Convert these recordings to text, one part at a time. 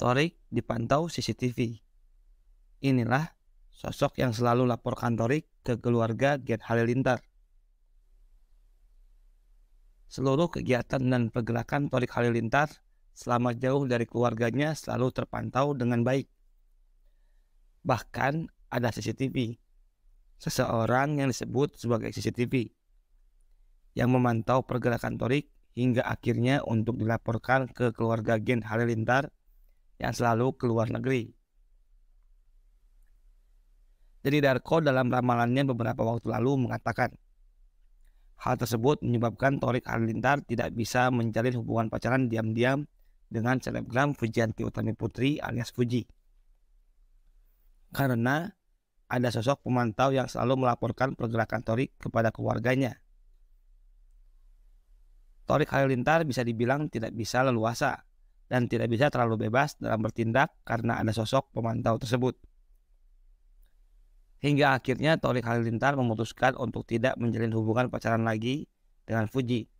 Torik dipantau CCTV. Inilah sosok yang selalu laporkan Torik ke keluarga Gen Halilintar. Seluruh kegiatan dan pergerakan Torik Halilintar selama jauh dari keluarganya selalu terpantau dengan baik. Bahkan ada CCTV, seseorang yang disebut sebagai CCTV, yang memantau pergerakan Torik hingga akhirnya untuk dilaporkan ke keluarga Gen Halilintar yang selalu keluar negeri. Jadi Darko dalam ramalannya beberapa waktu lalu mengatakan, hal tersebut menyebabkan Torik Arlintar tidak bisa menjalin hubungan pacaran diam-diam dengan selebgram Fujianti Utami Putri alias Fuji. Karena ada sosok pemantau yang selalu melaporkan pergerakan Torik kepada keluarganya. Torik Halilintar bisa dibilang tidak bisa leluasa dan tidak bisa terlalu bebas dalam bertindak karena ada sosok pemantau tersebut. Hingga akhirnya Torik Halilintar memutuskan untuk tidak menjalin hubungan pacaran lagi dengan Fuji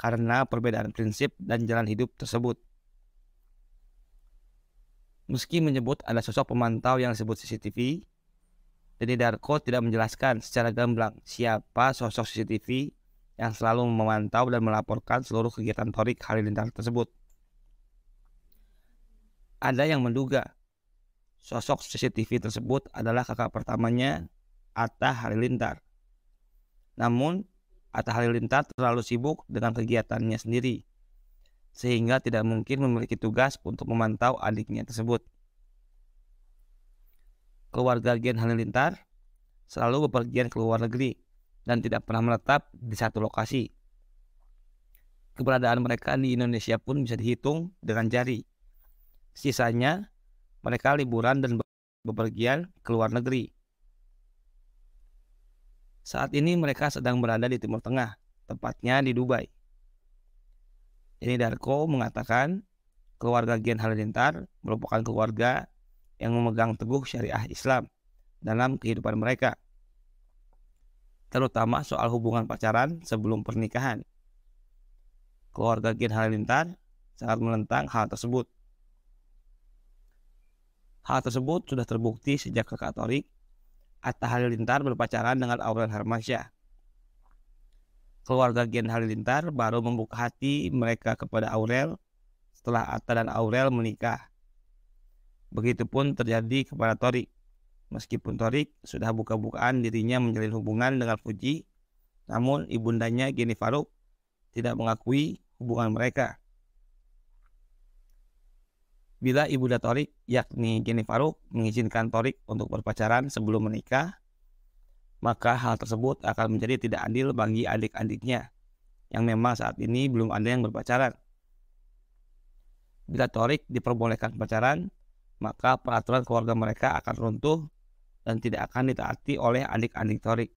karena perbedaan prinsip dan jalan hidup tersebut. Meski menyebut ada sosok pemantau yang disebut CCTV, Denny Darko tidak menjelaskan secara gamblang siapa sosok CCTV yang selalu memantau dan melaporkan seluruh kegiatan Torik Halilintar tersebut ada yang menduga sosok CCTV tersebut adalah kakak pertamanya Atta Halilintar. Namun, Atta Halilintar terlalu sibuk dengan kegiatannya sendiri, sehingga tidak mungkin memiliki tugas untuk memantau adiknya tersebut. Keluarga Gen Halilintar selalu bepergian ke luar negeri dan tidak pernah menetap di satu lokasi. Keberadaan mereka di Indonesia pun bisa dihitung dengan jari Sisanya mereka liburan dan bepergian ke luar negeri. Saat ini mereka sedang berada di Timur Tengah, tepatnya di Dubai. Ini Darko mengatakan keluarga Gen Halilintar merupakan keluarga yang memegang teguh syariah Islam dalam kehidupan mereka, terutama soal hubungan pacaran sebelum pernikahan. Keluarga Gen Halilintar sangat menentang hal tersebut Hal tersebut sudah terbukti sejak ke Katolik, Atta Halilintar berpacaran dengan Aurel Hermansyah. Keluarga Gen Halilintar baru membuka hati mereka kepada Aurel setelah Atta dan Aurel menikah. Begitupun terjadi kepada Torik. Meskipun Torik sudah buka-bukaan dirinya menjalin hubungan dengan Fuji, namun ibundanya Geni Faruk tidak mengakui hubungan mereka bila ibunda Torik yakni Geni Faruk mengizinkan Torik untuk berpacaran sebelum menikah, maka hal tersebut akan menjadi tidak adil bagi adik-adiknya yang memang saat ini belum ada yang berpacaran. Bila Torik diperbolehkan pacaran, maka peraturan keluarga mereka akan runtuh dan tidak akan ditaati oleh adik-adik Torik.